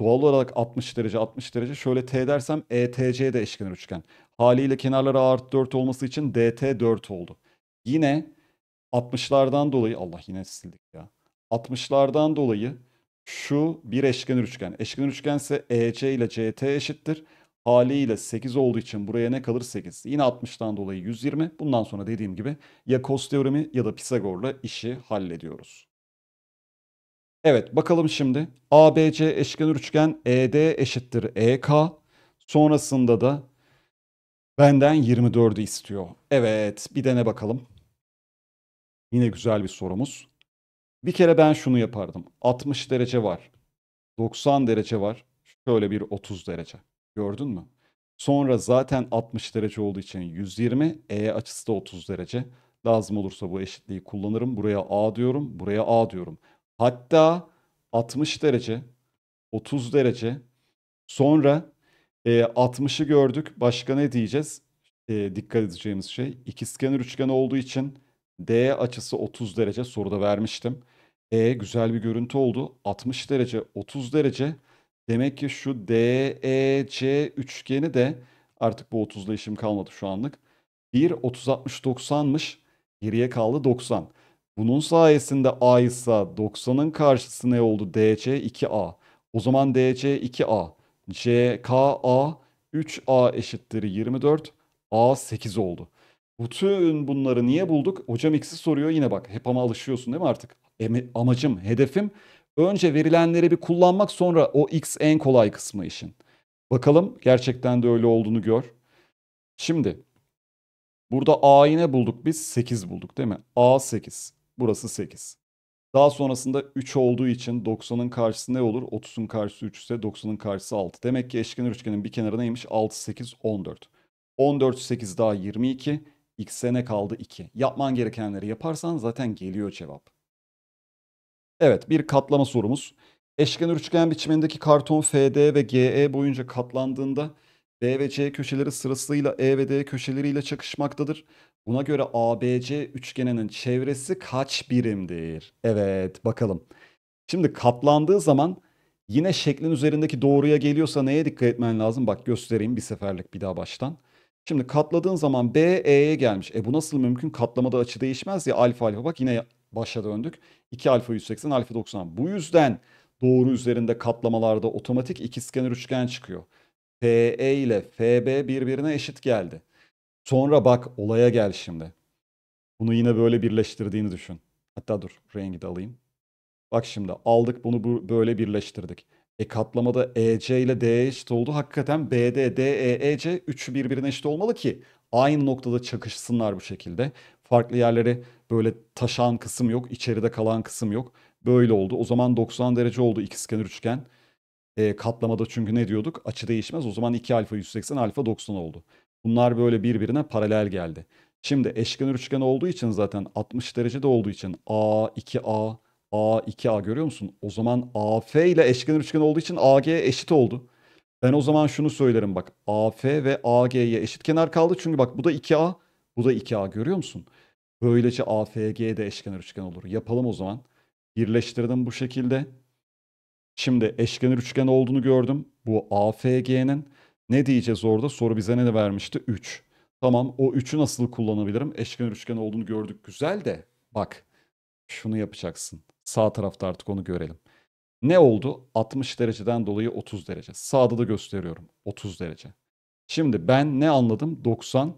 doğal olarak 60 derece 60 derece şöyle T dersem ETC de eşkenar üçgen. Haliyle kenarları A artı 4 olması için DT 4 oldu. Yine 60'lardan dolayı Allah yine sildik ya. 60'lardan dolayı şu bir eşkenar üçgen. Eşkenar üçgense EC ile CT eşittir haliyle 8 olduğu için buraya ne kalır 8. Yine 60'tan dolayı 120. Bundan sonra dediğim gibi ya Kos teoremi ya da Pisagor'la işi hallediyoruz. Evet bakalım şimdi. ABC eşkenar üçgen ED eşittir EK. Sonrasında da benden 24'ü istiyor. Evet bir dene bakalım. Yine güzel bir sorumuz. Bir kere ben şunu yapardım. 60 derece var. 90 derece var. Şöyle bir 30 derece. Gördün mü? Sonra zaten 60 derece olduğu için 120, E açısı da 30 derece. Lazım olursa bu eşitliği kullanırım. Buraya A diyorum, buraya A diyorum. Hatta 60 derece, 30 derece. Sonra e, 60'ı gördük. Başka ne diyeceğiz? E, dikkat edeceğimiz şey ikizkenar üçgen olduğu için D açısı 30 derece soruda vermiştim. E güzel bir görüntü oldu. 60 derece, 30 derece. Demek ki şu DEC üçgeni de artık bu 30'la işim kalmadı şu anlık. 1 30 60 90'mış. Geriye kaldı 90. Bunun sayesinde A ise 90'ın karşısı ne oldu? DC 2A. O zaman DC 2A. CKA 3A eşittir 24. A 8 oldu. Bütün bunları niye bulduk? Hocam X'i soruyor yine bak. Hep ama alışıyorsun değil mi artık? Amacım, hedefim Önce verilenleri bir kullanmak sonra o X en kolay kısmı işin. Bakalım gerçekten de öyle olduğunu gör. Şimdi burada A'yı ne bulduk biz? 8 bulduk değil mi? A 8. Burası 8. Daha sonrasında 3 olduğu için 90'ın karşısı ne olur? 30'un karşısı 3 ise 90'ın karşısı 6. Demek ki eşkenar üçgenin bir kenarı neymiş? 6, 8, 14. 14, 8 daha 22. X'e ne kaldı? 2. Yapman gerekenleri yaparsan zaten geliyor cevap. Evet bir katlama sorumuz. Eşkenar üçgen biçimindeki karton FD ve GE boyunca katlandığında B ve C köşeleri sırasıyla E ve D köşeleriyle çakışmaktadır. Buna göre ABC üçgeninin çevresi kaç birimdir? Evet bakalım. Şimdi katlandığı zaman yine şeklin üzerindeki doğruya geliyorsa neye dikkat etmen lazım? Bak göstereyim bir seferlik bir daha baştan. Şimdi katladığın zaman B E'ye gelmiş. E bu nasıl mümkün? Katlamada açı değişmez ya alfa alfa bak yine başa döndük. 2 alfa 180 alfa 90. Bu yüzden doğru üzerinde katlamalarda otomatik iki skener üçgen çıkıyor. PE ile FB birbirine eşit geldi. Sonra bak olaya gel şimdi. Bunu yine böyle birleştirdiğini düşün. Hatta dur rengi de alayım. Bak şimdi aldık bunu bu, böyle birleştirdik. E katlamada EC ile DE eşit oldu. Hakikaten BD, DE, EC üçü birbirine eşit olmalı ki aynı noktada çakışsınlar bu şekilde farklı yerlere böyle taşan kısım yok, içeride kalan kısım yok. Böyle oldu. O zaman 90 derece oldu ikizkenar üçgen. E, katlamada çünkü ne diyorduk? Açı değişmez. O zaman 2 alfa 180, alfa 90 oldu. Bunlar böyle birbirine paralel geldi. Şimdi eşkenar üçgen olduğu için zaten 60 derecede olduğu için A, 2A, A, 2A görüyor musun? O zaman AF ile eşkenar üçgen olduğu için AG eşit oldu. Ben o zaman şunu söylerim bak. AF ve AG'ye eşit kenar kaldı. Çünkü bak bu da 2A, bu da 2A görüyor musun? Böylece AFG de eşkenar üçgen olur. Yapalım o zaman. Birleştirdim bu şekilde. Şimdi eşkenar üçgen olduğunu gördüm. Bu AFG'nin ne diyeceğiz orada? Soru bize ne vermişti? 3. Tamam o 3'ü nasıl kullanabilirim? Eşkenar üçgen olduğunu gördük güzel de bak şunu yapacaksın. Sağ tarafta artık onu görelim. Ne oldu? 60 dereceden dolayı 30 derece. Sağda da gösteriyorum. 30 derece. Şimdi ben ne anladım? 90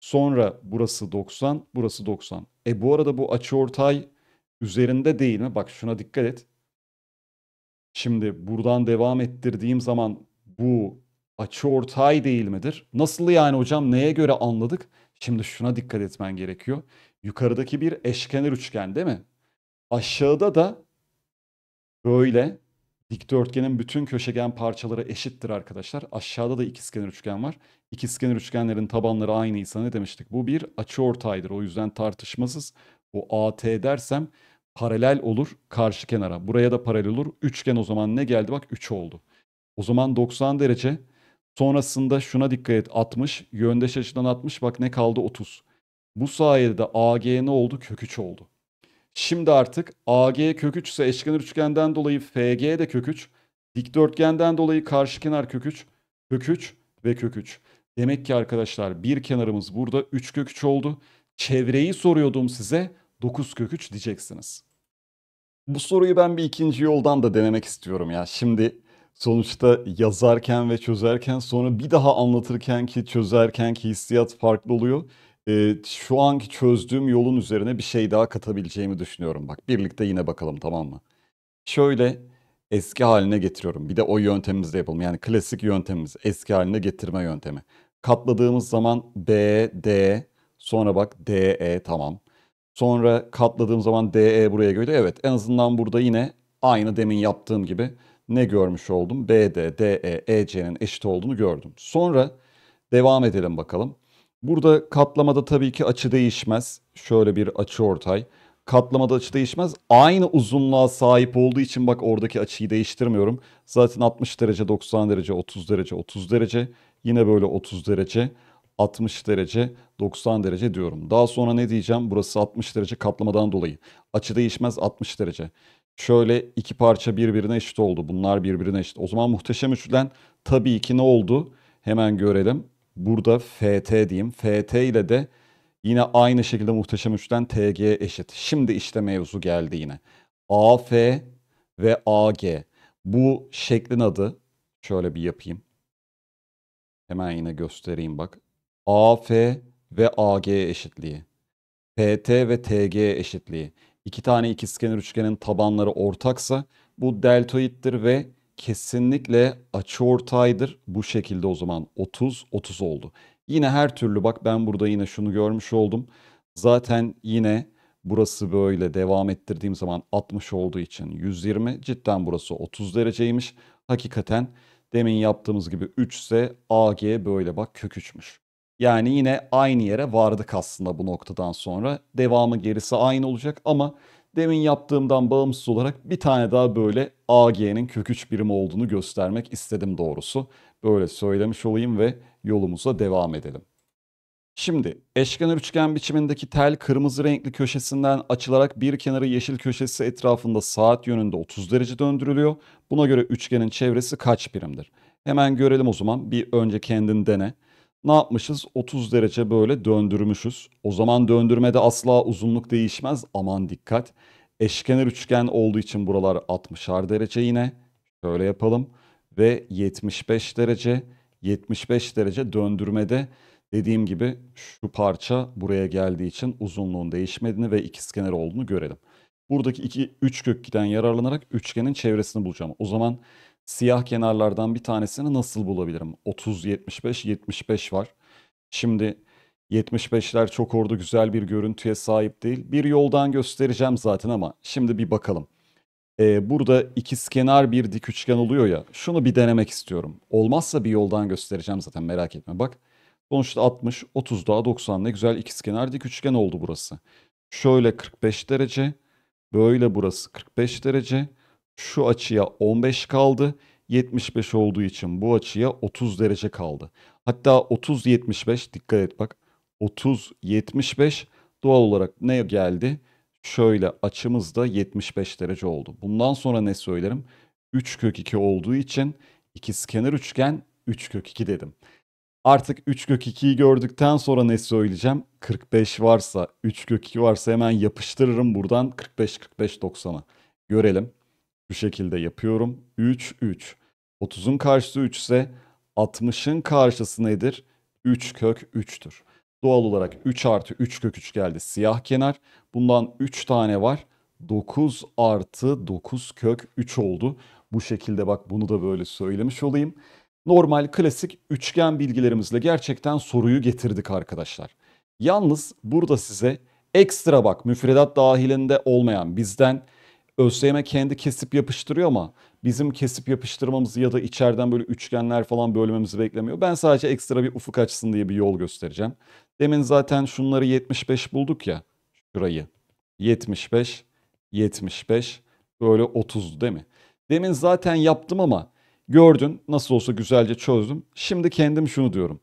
Sonra burası 90, burası 90. E bu arada bu açıortay üzerinde değil mi? Bak şuna dikkat et. Şimdi buradan devam ettirdiğim zaman bu açıortay değil midir? Nasıl yani hocam? Neye göre anladık? Şimdi şuna dikkat etmen gerekiyor. Yukarıdaki bir eşkenar üçgen değil mi? Aşağıda da böyle Dikdörtgenin bütün köşegen parçaları eşittir arkadaşlar. Aşağıda da ikizkenar üçgen var. İkizkenar üçgenlerin tabanları aynıysa ne demiştik? Bu bir açıortaydır. O yüzden tartışmasız. Bu AT dersem paralel olur karşı kenara. Buraya da paralel olur. Üçgen o zaman ne geldi? Bak 3 oldu. O zaman 90 derece. Sonrasında şuna dikkat et 60. Yöndeş açıdan 60 bak ne kaldı 30. Bu sayede de AG ne oldu? Kök 3 oldu. Şimdi artık AG kök 3 ise eşkenar üçgenden dolayı FG de kök 3. Dikdörtgenden dolayı karşı kenar kök 3, kök 3 ve kök 3. Demek ki arkadaşlar bir kenarımız burada 3 kök 3 oldu. Çevreyi soruyordum size 9 kök 3 diyeceksiniz. Bu soruyu ben bir ikinci yoldan da denemek istiyorum ya. Şimdi sonuçta yazarken ve çözerken sonra bir daha anlatırken ki çözerken ki hissiyat farklı oluyor e, şu anki çözdüğüm yolun üzerine bir şey daha katabileceğimi düşünüyorum. Bak birlikte yine bakalım tamam mı? Şöyle eski haline getiriyorum. Bir de o yöntemimizle yapalım. Yani klasik yöntemimiz eski haline getirme yöntemi. Katladığımız zaman B, D, sonra bak D, E tamam. Sonra katladığım zaman D, E buraya göre evet en azından burada yine aynı demin yaptığım gibi ne görmüş oldum? B, D, D, E, E, C'nin eşit olduğunu gördüm. Sonra devam edelim bakalım. Burada katlamada tabii ki açı değişmez. Şöyle bir açı ortay. Katlamada açı değişmez. Aynı uzunluğa sahip olduğu için bak oradaki açıyı değiştirmiyorum. Zaten 60 derece, 90 derece, 30 derece, 30 derece. Yine böyle 30 derece, 60 derece, 90 derece diyorum. Daha sonra ne diyeceğim? Burası 60 derece katlamadan dolayı. Açı değişmez 60 derece. Şöyle iki parça birbirine eşit oldu. Bunlar birbirine eşit. O zaman muhteşem üçgen tabii ki ne oldu? Hemen görelim. Burada ft diyeyim. ft ile de yine aynı şekilde muhteşem üçten TG eşit. Şimdi işte mevzu geldi yine. af ve ag. Bu şeklin adı şöyle bir yapayım. Hemen yine göstereyim bak. af ve ag eşitliği. pt ve tg eşitliği. İki tane ikizkenar üçgenin tabanları ortaksa bu deltoittir ve kesinlikle ortaydır Bu şekilde o zaman 30 30 oldu. Yine her türlü bak ben burada yine şunu görmüş oldum. Zaten yine burası böyle devam ettirdiğim zaman 60 olduğu için 120 cidden burası 30 dereceymiş. Hakikaten demin yaptığımız gibi 3 ise AG böyle bak kök 3'müş. Yani yine aynı yere vardık aslında bu noktadan sonra. Devamı gerisi aynı olacak ama Demin yaptığımdan bağımsız olarak bir tane daha böyle AG'nin kök 3 birimi olduğunu göstermek istedim doğrusu. Böyle söylemiş olayım ve yolumuza devam edelim. Şimdi eşkenar üçgen biçimindeki tel kırmızı renkli köşesinden açılarak bir kenarı yeşil köşesi etrafında saat yönünde 30 derece döndürülüyor. Buna göre üçgenin çevresi kaç birimdir? Hemen görelim o zaman. Bir önce kendin dene. Ne yapmışız? 30 derece böyle döndürmüşüz. O zaman döndürmede asla uzunluk değişmez. Aman dikkat. Eşkenar üçgen olduğu için buralar 60'ar derece yine. Şöyle yapalım. Ve 75 derece. 75 derece döndürmede dediğim gibi şu parça buraya geldiği için uzunluğun değişmediğini ve ikizkenar olduğunu görelim. Buradaki iki üç kökten yararlanarak üçgenin çevresini bulacağım. O zaman siyah kenarlardan bir tanesini nasıl bulabilirim? 30, 75, 75 var. Şimdi 75'ler çok orada güzel bir görüntüye sahip değil. Bir yoldan göstereceğim zaten ama şimdi bir bakalım. Ee, burada ikizkenar bir dik üçgen oluyor ya. Şunu bir denemek istiyorum. Olmazsa bir yoldan göstereceğim zaten merak etme. Bak sonuçta 60, 30 daha 90 ne güzel ikizkenar dik üçgen oldu burası. Şöyle 45 derece, böyle burası 45 derece şu açıya 15 kaldı. 75 olduğu için bu açıya 30 derece kaldı. Hatta 30-75 dikkat et bak. 30-75 doğal olarak ne geldi? Şöyle açımızda 75 derece oldu. Bundan sonra ne söylerim? 3 kök 2 olduğu için ikizkenar üçgen 3 kök 2 dedim. Artık 3 kök 2'yi gördükten sonra ne söyleyeceğim? 45 varsa, 3 kök 2 varsa hemen yapıştırırım buradan 45 45 90'a. Görelim. Şu şekilde yapıyorum. 3, 3. 30'un karşısı 3 ise 60'ın karşısı nedir? 3 kök 3'tür. Doğal olarak 3 artı 3 kök 3 geldi siyah kenar. Bundan 3 tane var. 9 artı 9 kök 3 oldu. Bu şekilde bak bunu da böyle söylemiş olayım. Normal klasik üçgen bilgilerimizle gerçekten soruyu getirdik arkadaşlar. Yalnız burada size ekstra bak müfredat dahilinde olmayan bizden ÖSYM kendi kesip yapıştırıyor ama bizim kesip yapıştırmamızı ya da içeriden böyle üçgenler falan bölmemizi beklemiyor. Ben sadece ekstra bir ufuk açsın diye bir yol göstereceğim. Demin zaten şunları 75 bulduk ya şurayı. 75, 75 böyle 30 değil mi? Demin zaten yaptım ama gördün nasıl olsa güzelce çözdüm. Şimdi kendim şunu diyorum.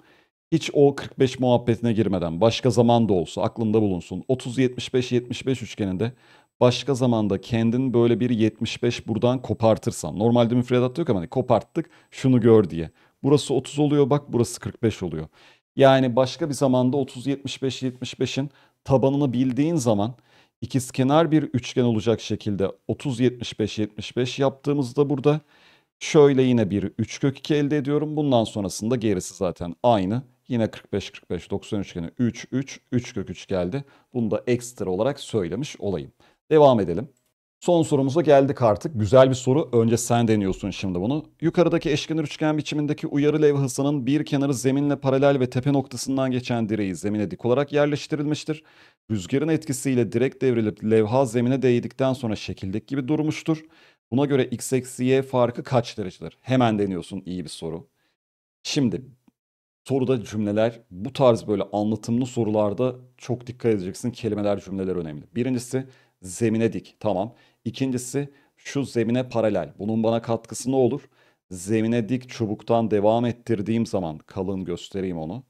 Hiç o 45 muhabbetine girmeden başka zaman da olsa aklında bulunsun. 30-75-75 üçgeninde başka zamanda kendin böyle bir 75 buradan kopartırsan. Normalde müfredat yok ama hani koparttık şunu gör diye. Burası 30 oluyor bak burası 45 oluyor. Yani başka bir zamanda 30 75 75'in tabanını bildiğin zaman ikizkenar bir üçgen olacak şekilde 30 75 75 yaptığımızda burada şöyle yine bir 3 kök 2 elde ediyorum. Bundan sonrasında gerisi zaten aynı. Yine 45 45 90 üçgeni 3 3 3 kök 3 geldi. Bunu da ekstra olarak söylemiş olayım. Devam edelim. Son sorumuza geldik artık. Güzel bir soru. Önce sen deniyorsun şimdi bunu. Yukarıdaki eşkenar üçgen biçimindeki uyarı levhasının bir kenarı zeminle paralel ve tepe noktasından geçen direği zemine dik olarak yerleştirilmiştir. Rüzgarın etkisiyle direk devrilip levha zemine değdikten sonra şekildeki gibi durmuştur. Buna göre x eksi y farkı kaç derecedir? Hemen deniyorsun İyi bir soru. Şimdi soruda cümleler bu tarz böyle anlatımlı sorularda çok dikkat edeceksin. Kelimeler cümleler önemli. Birincisi zemine dik. Tamam. İkincisi şu zemine paralel. Bunun bana katkısı ne olur? Zemine dik çubuktan devam ettirdiğim zaman kalın göstereyim onu.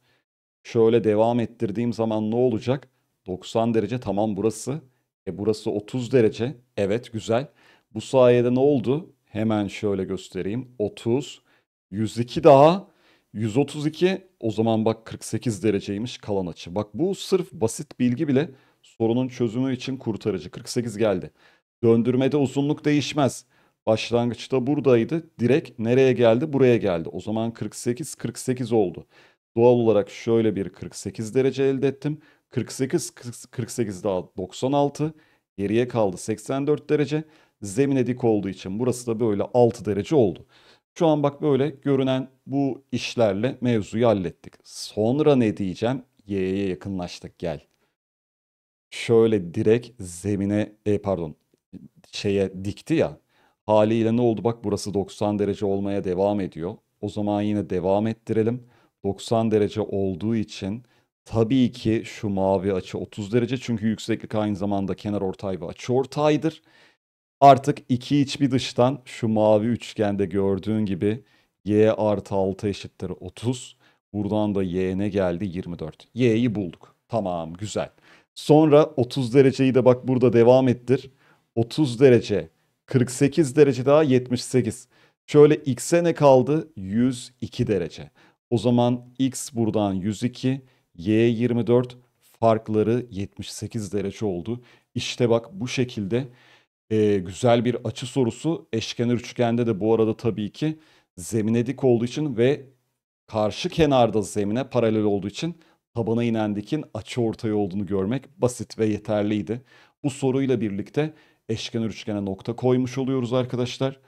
Şöyle devam ettirdiğim zaman ne olacak? 90 derece tamam burası. E burası 30 derece. Evet güzel. Bu sayede ne oldu? Hemen şöyle göstereyim. 30, 102 daha. 132 o zaman bak 48 dereceymiş kalan açı. Bak bu sırf basit bilgi bile sorunun çözümü için kurtarıcı. 48 geldi. Döndürmede uzunluk değişmez. Başlangıçta buradaydı. Direkt nereye geldi? Buraya geldi. O zaman 48 48 oldu. Doğal olarak şöyle bir 48 derece elde ettim. 48 48 daha 96 geriye kaldı 84 derece. Zemine dik olduğu için burası da böyle 6 derece oldu. Şu an bak böyle görünen bu işlerle mevzuyu hallettik. Sonra ne diyeceğim? Y'ye yakınlaştık gel şöyle direkt zemine e, pardon şeye dikti ya. Haliyle ne oldu? Bak burası 90 derece olmaya devam ediyor. O zaman yine devam ettirelim. 90 derece olduğu için tabii ki şu mavi açı 30 derece. Çünkü yükseklik aynı zamanda kenar ortay ve açı ortaydır. Artık iki iç bir dıştan şu mavi üçgende gördüğün gibi y artı 6 eşittir 30. Buradan da y ne geldi? 24. Y'yi bulduk. Tamam güzel. Sonra 30 dereceyi de bak burada devam ettir. 30 derece, 48 derece daha 78. Şöyle x'e ne kaldı? 102 derece. O zaman x buradan 102, y 24, farkları 78 derece oldu. İşte bak bu şekilde e, güzel bir açı sorusu. Eşkenar üçgende de bu arada tabii ki zemine dik olduğu için ve karşı kenarda zemine paralel olduğu için tabana inen dikin açı ortaya olduğunu görmek basit ve yeterliydi. Bu soruyla birlikte eşkenar üçgene nokta koymuş oluyoruz arkadaşlar.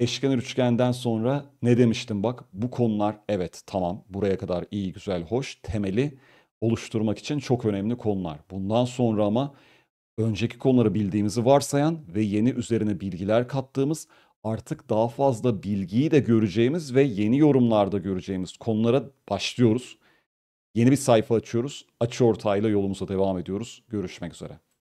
Eşkenar üçgenden sonra ne demiştim bak bu konular evet tamam buraya kadar iyi güzel hoş temeli oluşturmak için çok önemli konular. Bundan sonra ama önceki konuları bildiğimizi varsayan ve yeni üzerine bilgiler kattığımız artık daha fazla bilgiyi de göreceğimiz ve yeni yorumlarda göreceğimiz konulara başlıyoruz. Yeni bir sayfa açıyoruz. Açı ortağıyla yolumuza devam ediyoruz. Görüşmek üzere.